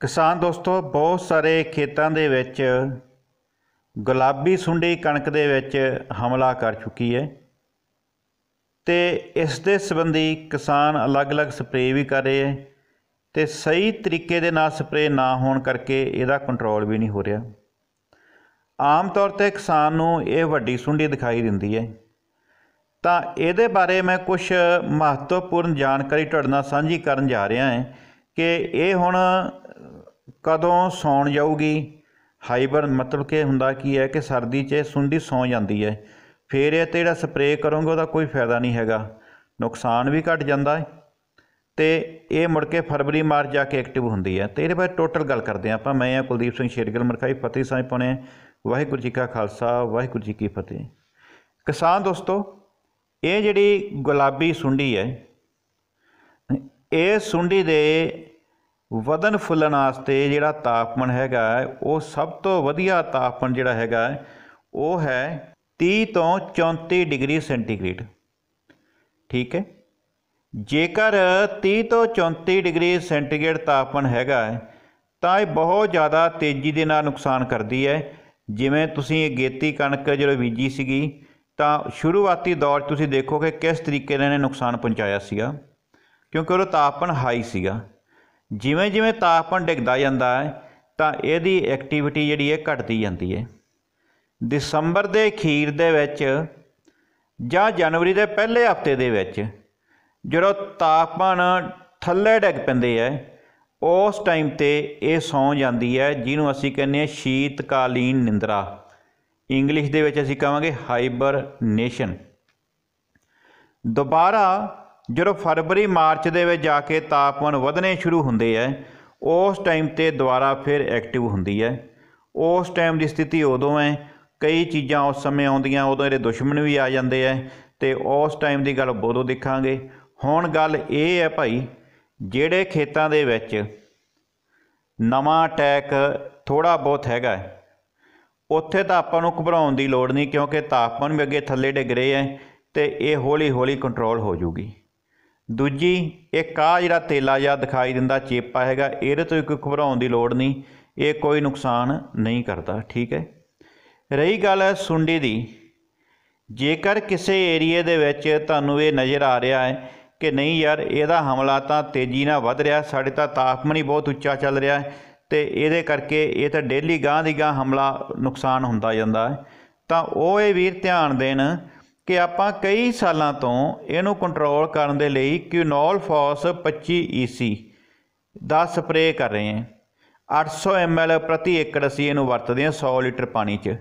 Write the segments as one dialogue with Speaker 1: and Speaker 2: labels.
Speaker 1: ਕਿਸਾਨ ਦੋਸਤੋ ਬਹੁਤ ਸਾਰੇ ਖੇਤਾਂ ਦੇ ਵਿੱਚ ਗੁਲਾਬੀ ਸੁੰਡੀ ਕਣਕ ਦੇ ਵਿੱਚ ਹਮਲਾ ਕਰ ਚੁੱਕੀ ਹੈ ਤੇ ਇਸ ਦੇ ਸੰਬੰਧੀ ਕਿਸਾਨ ਅਲੱਗ-ਅਲੱਗ ਸਪਰੇ ਵੀ ਕਰ ਰਹੇ ਹੈ ਤੇ ਸਹੀ ਤਰੀਕੇ ਦੇ ਨਾਲ ਸਪਰੇ ਨਾ ਹੋਣ ਕਰਕੇ ਇਹਦਾ ਕੰਟਰੋਲ ਵੀ ਨਹੀਂ ਹੋ ਰਿਹਾ ਆਮ ਤੌਰ ਤੇ ਕਿਸਾਨ ਨੂੰ ਇਹ ਵੱਡੀ ਸੁੰਡੀ ਦਿਖਾਈ ਦਿੰਦੀ ਹੈ ਤਾਂ ਇਹਦੇ ਬਾਰੇ ਮੈਂ ਕੁਝ ਮਹੱਤਵਪੂਰਨ ਜਾਣਕਾਰੀ ਤੁਹਾਡੇ ਨਾਲ ਸਾਂਝੀ ਕਰਨ ਜਾ ਰਿਹਾ ਹਾਂ ਕਿ ਇਹ ਹੁਣ ਕਦੋਂ ਸੌਣ ਜਾਊਗੀ ਹਾਈਬਰ ਮਤਲਬ ਕਿ ਹੁੰਦਾ ਕੀ ਹੈ ਕਿ ਸਰਦੀ 'ਚ ਸੁੰਡੀ ਸੌ ਜਾਂਦੀ ਹੈ ਫੇਰ ਇਹ ਤੇ ਜਿਹੜਾ ਸਪਰੇਅ ਕਰੋਗੇ ਉਹਦਾ ਕੋਈ ਫਾਇਦਾ ਨਹੀਂ ਹੈਗਾ ਨੁਕਸਾਨ ਵੀ ਘਟ ਜਾਂਦਾ ਹੈ ਤੇ ਇਹ ਮੁੜ ਕੇ ਫਰਵਰੀ ਮਾਰਚ ਜਾ ਕੇ ਐਕਟਿਵ ਹੁੰਦੀ ਹੈ ਤੇ ਇਹਦੇ ਬਾਰੇ ਟੋਟਲ ਗੱਲ ਕਰਦੇ ਆ ਆਪਾਂ ਮੈਂ ਆ ਕੁਲਦੀਪ ਸਿੰਘ ਸ਼ੇਰਗਿੱਲ ਮਰਖਾਈ ਫਤਿਹ ਸਾਹਿਬ ਪਾਉਣੇ ਵਾਹਿਗੁਰੂ ਜੀ ਕਾ ਖਾਲਸਾ ਵਾਹਿਗੁਰੂ ਜੀ ਕੀ ਫਤਿਹ ਕਿਸਾਨ ਦੋਸਤੋ ਇਹ ਜਿਹੜੀ ਗੁਲਾਬੀ ਸੁੰਡੀ ਹੈ ਇਹ ਸੁੰਡੀ ਦੇ ਵਧਨ ਫੁੱਲਣ ਵਾਸਤੇ ਜਿਹੜਾ ਤਾਪਮਾਨ ਹੈਗਾ ਉਹ ਸਭ ਤੋਂ ਵਧੀਆ ਤਾਪਮਾਨ ਜਿਹੜਾ ਹੈਗਾ ਉਹ ਹੈ 30 ਤੋਂ 34 ਡਿਗਰੀ ਸੈਂਟੀਗ੍ਰੇਡ ਠੀਕ ਹੈ ਜੇਕਰ 30 ਤੋਂ 34 ਡਿਗਰੀ ਸੈਂਟੀਗ੍ਰੇਡ ਤਾਪਮਾਨ ਹੈਗਾ ਤਾਂ ਇਹ ਬਹੁਤ ਜ਼ਿਆਦਾ ਤੇਜ਼ੀ ਦੇ ਨਾਲ ਨੁਕਸਾਨ ਕਰਦੀ ਹੈ ਜਿਵੇਂ ਤੁਸੀਂ ਇਹ ਗੇਤੀ ਕਣਕ ਜਿਹੜੀ ਬੀਜੀ ਸੀਗੀ ਤਾਂ ਸ਼ੁਰੂਆਤੀ ਦੌਰ ਤੁਸੀਂ ਦੇਖੋਗੇ ਕਿਸ ਤਰੀਕੇ ਨਾਲ ਇਹਨੇ ਨੁਕਸਾਨ ਪਹੁੰਚਾਇਆ ਸੀਗਾ ਕਿਉਂਕਿ ਉਹਦਾ ਤਾਪਮਾਨ ਹਾਈ ਸੀਗਾ ਜਿਵੇਂ ਜਿਵੇਂ ਤਾਪਮਾਨ ਡਿੱਗਦਾ ਜਾਂਦਾ ਹੈ ਤਾਂ ਇਹਦੀ ਐਕਟੀਵਿਟੀ ਜਿਹੜੀ ਹੈ ਘਟਦੀ ਜਾਂਦੀ ਹੈ ਦਸੰਬਰ ਦੇ ਅਖੀਰ ਦੇ ਵਿੱਚ ਜਾਂ ਜਨਵਰੀ ਦੇ ਪਹਿਲੇ ਹਫਤੇ ਦੇ ਵਿੱਚ ਜਦੋਂ ਤਾਪਮਾਨ ਥੱਲੇ ਡਿੱਗ ਪੈਂਦੇ ਹੈ ਉਸ ਟਾਈਮ ਤੇ ਇਹ ਸੌਂ ਜਾਂਦੀ ਹੈ ਜਿਹਨੂੰ ਅਸੀਂ ਕਹਿੰਦੇ ਹਾਂ ਸ਼ੀਤਕਾਲੀਨ ਨਿੰਦਰਾ ਇੰਗਲਿਸ਼ ਦੇ ਵਿੱਚ ਅਸੀਂ ਕਹਾਂਗੇ ਹਾਈਬਰਨੇਸ਼ਨ ਦੁਬਾਰਾ ਜਦੋਂ ਫਰਵਰੀ ਮਾਰਚ ਦੇ ਵਿੱਚ ਜਾ ਕੇ ਤਾਪਮਾਨ ਵਧਨੇ ਸ਼ੁਰੂ ਹੁੰਦੇ ਐ ਉਸ ਟਾਈਮ ਤੇ ਦੁਬਾਰਾ ਫਿਰ ਐਕਟਿਵ ਹੁੰਦੀ ਐ ਉਸ ਟਾਈਮ ਦੀ ਸਥਿਤੀ ਉਦੋਂ ਐ ਕਈ ਚੀਜ਼ਾਂ ਉਸ ਸਮੇਂ ਆਉਂਦੀਆਂ ਉਦੋਂ ਇਹਦੇ ਦੁਸ਼ਮਣ ਵੀ ਆ ਜਾਂਦੇ ਐ ਤੇ ਉਸ ਟਾਈਮ ਦੀ ਗੱਲ ਬੋਦੋਂ ਦੇਖਾਂਗੇ ਹੁਣ ਗੱਲ ਇਹ ਐ ਭਾਈ ਜਿਹੜੇ ਖੇਤਾਂ ਦੇ ਵਿੱਚ ਨਵਾਂ ਅਟੈਕ ਥੋੜਾ ਬਹੁਤ ਹੈਗਾ ਉੱਥੇ ਤਾਂ ਆਪਾਂ ਨੂੰ ਘਬਰਾਉਣ ਦੀ ਲੋੜ ਨਹੀਂ ਕਿਉਂਕਿ ਤਾਪਮਾਨ ਵੀ ਅੱਗੇ ਥੱਲੇ ਡਿੱਗ ਰਹੇ ਐ ਤੇ ਇਹ ਹੌਲੀ ਹੌਲੀ ਕੰਟਰੋਲ ਹੋ ਜਾਊਗੀ ਦੂਜੀ ਇਹ ਕਾ ਜਿਹੜਾ ਤੇਲਾ ਜਿਹਾ ਦਿਖਾਈ ਦਿੰਦਾ ਚੇਪਾ ਹੈਗਾ ਇਹਦੇ ਤੋਂ ਕੋਈ ਘਬਰਾਉਣ ਦੀ ਲੋੜ ਨਹੀਂ ਇਹ ਕੋਈ ਨੁਕਸਾਨ ਨਹੀਂ ਕਰਦਾ ਠੀਕ ਹੈ ਰਹੀ ਗੱਲ ਹੈ ਸੁੰਡੀ ਦੀ ਜੇਕਰ ਕਿਸੇ ਏਰੀਏ ਦੇ ਵਿੱਚ ਤੁਹਾਨੂੰ ਇਹ ਨਜ਼ਰ ਆ ਰਿਹਾ ਹੈ ਕਿ ਨਹੀਂ ਯਾਰ ਇਹਦਾ ਹਮਲਾ ਤਾਂ ਤੇਜ਼ੀ ਨਾਲ ਵਧ ਰਿਹਾ ਸਾਡੇ ਤਾਂ ਤਾਪਮਾਨ ਹੀ ਬਹੁਤ ਉੱਚਾ ਚੱਲ ਰਿਹਾ ਹੈ ਤੇ ਇਹਦੇ ਕਰਕੇ ਇਹ ਤਾਂ ਡੇਲੀ ਗਾਂ ਦੀ ਗਾਂ ਹਮਲਾ ਨੁਕਸਾਨ ਹੁੰਦਾ ਜਾਂਦਾ ਹੈ ਤਾਂ ਉਹ ਇਹ ਵੀਰ ਧਿਆਨ ਦੇਣ ਕਿ ਆਪਾਂ ਕਈ ਸਾਲਾਂ ਤੋਂ ਇਹਨੂੰ ਕੰਟਰੋਲ ਕਰਨ ਦੇ ਲਈ ਕਿਨੋਲ ਫੋਸ 25 EC ਦਾ ਸਪਰੇਅ ਕਰ ਰਹੇ ਹਾਂ 800 ml ਪ੍ਰਤੀ ਏਕੜ ਅਸੀਂ ਇਹਨੂੰ ਵਰਤਦੇ ਹਾਂ 100 ਲੀਟਰ ਪਾਣੀ 'ਚ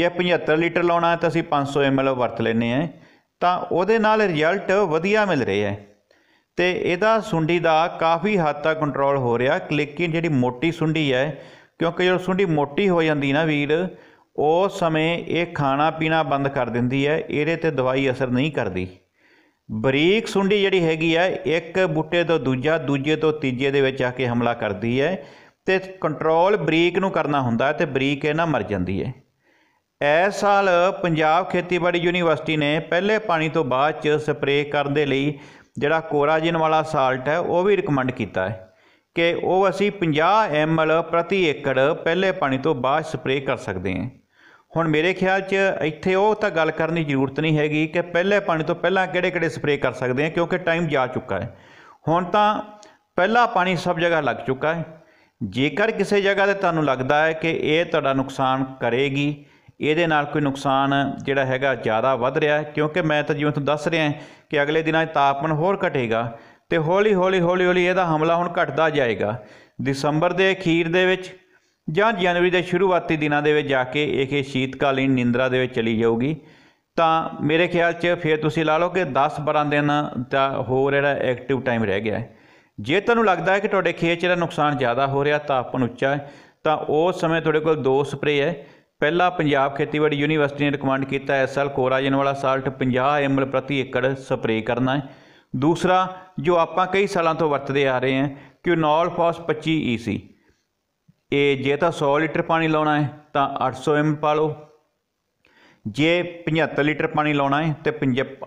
Speaker 1: ਜੇ 75 ਲੀਟਰ ਲਾਉਣਾ ਹੈ ਤਾਂ ਅਸੀਂ 500 ml ਵਰਤ ਲੈਨੇ ਆ ਤਾਂ ਉਹਦੇ ਨਾਲ ਰਿਜ਼ਲਟ ਵਧੀਆ ਮਿਲ ਰਿਹਾ ਹੈ ਤੇ ਇਹਦਾ ਸੁੰਡੀ ਦਾ ਕਾਫੀ ਹੱਦ ਤੱਕ ਕੰਟਰੋਲ ਹੋ ਰਿਹਾ ਲੇਕਿਨ ਜਿਹੜੀ ਮੋਟੀ ਸੁੰਡੀ ਹੈ ਕਿਉਂਕਿ ਜਦੋਂ ਸੁੰਡੀ ਮੋਟੀ ਹੋ ਜਾਂਦੀ ਨਾ ਵੀਰ ਉਸ ਸਮੇਂ ਇਹ ਖਾਣਾ ਪੀਣਾ ਬੰਦ ਕਰ ਦਿੰਦੀ ਹੈ ਇਹਦੇ ਤੇ ਦਵਾਈ ਅਸਰ ਨਹੀਂ ਕਰਦੀ ਬਰੀਕ ਸੁੰਡੀ ਜਿਹੜੀ ਹੈਗੀ ਹੈ ਇੱਕ ਬੂਟੇ ਤੋਂ ਦੂਜਾ ਦੂਜੇ ਤੋਂ ਤੀਜੇ ਦੇ ਵਿੱਚ ਆ ਕੇ ਹਮਲਾ ਕਰਦੀ ਹੈ ਤੇ ਕੰਟਰੋਲ ਬਰੀਕ ਨੂੰ ਕਰਨਾ ਹੁੰਦਾ ਤੇ ਬਰੀਕ ਇਹ ਨਾ ਮਰ ਜਾਂਦੀ ਹੈ ਇਸ ਸਾਲ ਪੰਜਾਬ ਖੇਤੀਬਾੜੀ ਯੂਨੀਵਰਸਿਟੀ ਨੇ ਪਹਿਲੇ ਪਾਣੀ ਤੋਂ ਬਾਅਦ ਚ ਸਪਰੇਅ ਕਰਨ ਦੇ ਲਈ ਜਿਹੜਾ ਕੋਰਾਜਨ ਵਾਲਾ ਸਾਲਟ ਹੈ ਉਹ ਵੀ ਰეკਮੈਂਡ ਕੀਤਾ ਹੈ ਕਿ ਉਹ ਅਸੀਂ 50 ਐਮਐਲ ਪ੍ਰਤੀ ਏਕੜ ਪਹਿਲੇ ਪਾਣੀ ਤੋਂ ਬਾਅਦ ਸਪਰੇਅ ਕਰ ਸਕਦੇ ਹਾਂ ਹੁਣ ਮੇਰੇ ਖਿਆਲ 'ਚ ਇੱਥੇ ਉਹ ਤਾਂ ਗੱਲ ਕਰਨ ਦੀ ਜ਼ਰੂਰਤ ਨਹੀਂ ਹੈਗੀ ਕਿ ਪਹਿਲੇ ਪਾਣੀ ਤੋਂ ਪਹਿਲਾਂ ਕਿਹੜੇ-ਕਿਹੜੇ ਸਪਰੇਅ ਕਰ ਸਕਦੇ ਹਾਂ ਕਿਉਂਕਿ ਟਾਈਮ ਜਾ ਚੁੱਕਾ ਹੈ ਹੁਣ ਤਾਂ ਪਹਿਲਾ ਪਾਣੀ ਸਭ ਜਗ੍ਹਾ ਲੱਗ ਚੁੱਕਾ ਹੈ ਜੇਕਰ ਕਿਸੇ ਜਗ੍ਹਾ ਤੇ ਤੁਹਾਨੂੰ ਲੱਗਦਾ ਹੈ ਕਿ ਇਹ ਤੁਹਾਡਾ ਨੁਕਸਾਨ ਕਰੇਗੀ ਇਹਦੇ ਨਾਲ ਕੋਈ ਨੁਕਸਾਨ ਜਿਹੜਾ ਹੈਗਾ ਜ਼ਿਆਦਾ ਵੱਧ ਰਿਹਾ ਕਿਉਂਕਿ ਮੈਂ ਤਾਂ ਜਿਵੇਂ ਤੁਹਾਨੂੰ ਦੱਸ ਰਿਹਾ ਕਿ ਅਗਲੇ ਦਿਨਾਂ 'ਚ ਤਾਪਮਾਨ ਹੋਰ ਘਟੇਗਾ ਤੇ ਹੌਲੀ ਹੌਲੀ ਹੌਲੀ ਹੌਲੀ ਇਹਦਾ ਹਮਲਾ ਹੁਣ ਘਟਦਾ ਜਾਏਗਾ ਦਸੰਬਰ ਦੇ ਅਖੀਰ ਦੇ ਵਿੱਚ ਜਾਂ ਜਨਵਰੀ ਦੇ ਸ਼ੁਰੂਆਤੀ ਦਿਨਾਂ ਦੇ ਵਿੱਚ ਜਾ ਕੇ ਇਹ ਸ਼ੀਤਕਾਲੀਨ ਨਿੰਦਰਾ ਦੇ ਵਿੱਚ ਚਲੀ ਜਾਊਗੀ ਤਾਂ ਮੇਰੇ ਖਿਆਲ 'ਚ ਫਿਰ ਤੁਸੀਂ ਲਾ ਲਓ ਕਿ 10-12 ਦਿਨ ਦਾ ਹੋਰ ਜਿਹੜਾ ਐਕਟਿਵ ਟਾਈਮ ਰਹਿ ਗਿਆ ਹੈ ਜੇ ਤੁਹਾਨੂੰ ਲੱਗਦਾ ਹੈ ਕਿ ਤੁਹਾਡੇ ਖੇਤ 'ਚ ਦਾ ਨੁਕਸਾਨ ਜ਼ਿਆਦਾ ਹੋ ਰਿਹਾ ਆਪਨ ਉੱਚਾ ਹੈ ਤਾਂ ਉਸ ਸਮੇਂ ਤੁਹਾਡੇ ਕੋਲ ਦੋ ਸਪਰੇ ਹੈ ਪਹਿਲਾ ਪੰਜਾਬ ਖੇਤੀਬਾੜੀ ਯੂਨੀਵਰਸਿਟੀ ਨੇ ਰეკਮੈਂਡ ਕੀਤਾ ਹੈ ਸਲ ਕੋਰਾਜਨ ਵਾਲਾ ਸਾਲਟ 50 ਐਮਲ ਪ੍ਰਤੀ ਏਕੜ ਸਪਰੇ ਕਰਨਾ ਹੈ ਦੂਸਰਾ ਜੋ ਆਪਾਂ ਕਈ ਸਾਲਾਂ ਤੋਂ ਵਰਤਦੇ ਆ ਰਹੇ ਹਾਂ ਕਿ ਫਾਸ 25 ਈਸੀ ਇਹ ਜੇ ਤਾਂ 100 ਲੀਟਰ ਪਾਣੀ ਲਾਉਣਾ ਹੈ ਤਾਂ 800 ਐਮ ਪਾ ਲਓ ਜੇ 75 ਲੀਟਰ ਪਾਣੀ ਲਾਉਣਾ ਹੈ ਤੇ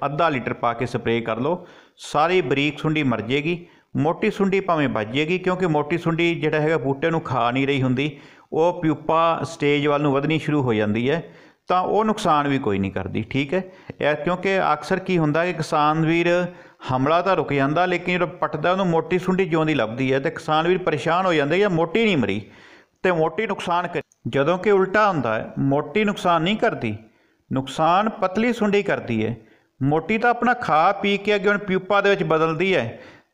Speaker 1: ਅੱਧਾ ਲੀਟਰ ਪਾ ਕੇ ਸਪਰੇਅ ਕਰ ਲਓ ਸਾਰੀ ਬਰੀਕ ਸੁੰਡੀ ਮਰ ਜੇਗੀ ਮੋਟੀ ਸੁੰਡੀ ਭਾਵੇਂ ਬਚ ਜੇਗੀ ਕਿਉਂਕਿ ਮੋਟੀ ਸੁੰਡੀ ਜਿਹੜਾ ਹੈਗਾ ਬੂਟੇ ਨੂੰ ਖਾ ਨਹੀਂ ਰਹੀ ਹੁੰਦੀ ਉਹ ਪਿਊਪਾ ਸਟੇਜ ਵੱਲ ਨੂੰ ਵਧਣੀ ਸ਼ੁਰੂ ਹੋ ਜਾਂਦੀ ਹੈ ਤਾਂ ਉਹ ਨੁਕਸਾਨ ਵੀ ਕੋਈ ਨਹੀਂ ਕਰਦੀ ਠੀਕ ਹੈ ਕਿਉਂਕਿ ਅਕਸਰ ਕੀ ਹੁੰਦਾ ਕਿ ਕਿਸਾਨ ਵੀਰ ਹਮਲਾ ਤਾਂ ਰੁਕ ਜਾਂਦਾ ਲੇਕਿਨ ਜਦੋਂ ਪਟਦਾ ਉਹਨੂੰ ਮੋਟੀ ਸੁੰਡੀ ਜਿਉਂਦੀ ਲੱਭਦੀ ਹੈ ਤੇ ਕਿਸਾਨ ਵੀਰ ਪਰੇਸ਼ਾਨ ਹੋ ਜਾਂਦੇ ਜਾਂ ਮੋਟੀ ਨਹੀਂ ਮਰੀ ਤੇ ਮੋਟੀ ਨੁਕਸਾਨ ਕਰ ਜਦੋਂ ਕਿ ਉਲਟਾ ਹੁੰਦਾ ਹੈ ਮੋਟੀ ਨੁਕਸਾਨ ਨਹੀਂ ਕਰਦੀ ਨੁਕਸਾਨ ਪਤਲੀ ਸੁੰਡੀ ਕਰਦੀ ਹੈ ਮੋਟੀ ਤਾਂ ਆਪਣਾ ਖਾ ਪੀ ਕੇ ਅੱਗੇ ਹੁਣ ਪਿਊਪਾ ਦੇ ਵਿੱਚ ਬਦਲਦੀ ਹੈ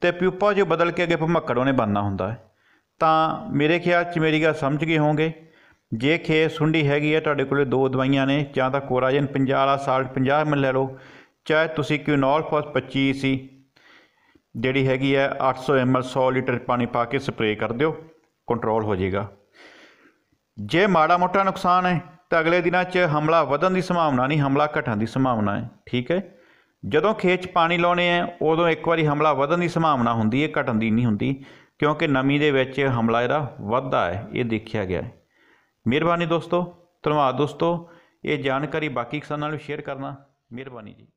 Speaker 1: ਤੇ ਪਿਊਪਾ ਜੋ ਬਦਲ ਕੇ ਅੱਗੇ ਭਮੱਕੜ ਉਹਨੇ ਬੰਨਣਾ ਹੁੰਦਾ ਹੈ ਤਾਂ ਮੇਰੇ ਖਿਆਲ 'ਚ ਮੇਰੀ ਗੱਲ ਸਮਝ ਗਏ ਹੋਵੋਗੇ ਜੇ ਖੇ ਸੁੰਡੀ ਹੈਗੀ ਹੈ ਤੁਹਾਡੇ ਕੋਲੇ ਦੋ ਦਵਾਈਆਂ ਨੇ ਜਾਂ ਤਾਂ ਕੋਰਾਜਨ 50 ਵਾਲਾ ਸਾਲਟ 50 ਮਿਲ ਲੈ ਲਓ ਚਾਹੇ ਤੁਸੀਂ ਕਿਨੋਲ ਫਸ 25 ਸੀ ਜਿਹੜੀ ਹੈਗੀ ਹੈ 800 ml 100 ਲੀਟਰ ਪਾਣੀ ਪਾ ਕੇ ਸਪਰੇਅ ਕਰ ਦਿਓ ਕੰਟਰੋਲ ਹੋ ਜਾਏਗਾ ਜੇ ਮਾੜਾ ਮੋਟਾ ਨੁਕਸਾਨ ਹੈ ਤਾਂ ਅਗਲੇ ਦਿਨਾਂ 'ਚ ਹਮਲਾ ਵਧਣ ਦੀ ਸੰਭਾਵਨਾ ਨਹੀਂ ਹਮਲਾ ਘਟਣ ਦੀ ਸੰਭਾਵਨਾ ਹੈ ਠੀਕ ਹੈ ਜਦੋਂ ਖੇਤ 'ਚ ਪਾਣੀ ਲਾਉਣੇ ਆ ਉਦੋਂ ਇੱਕ ਵਾਰੀ ਹਮਲਾ ਵਧਣ ਦੀ ਸੰਭਾਵਨਾ ਹੁੰਦੀ ਹੈ ਘਟਣ ਦੀ ਨਹੀਂ ਹੁੰਦੀ ਕਿਉਂਕਿ ਨਮੀ ਦੇ ਵਿੱਚ ਹਮਲਾ ਇਹਦਾ ਵੱਧਦਾ ਹੈ ਇਹ ਦੇਖਿਆ ਗਿਆ ਹੈ ਮਿਹਰਬਾਨੀ ਦੋਸਤੋ ਧੰਨਵਾਦ ਦੋਸਤੋ ਇਹ ਜਾਣਕਾਰੀ ਬਾਕੀ ਕਿਸਾਨਾਂ ਨਾਲ ਸ਼ੇਅਰ ਕਰਨਾ ਮਿਹਰਬਾਨੀ ਜੀ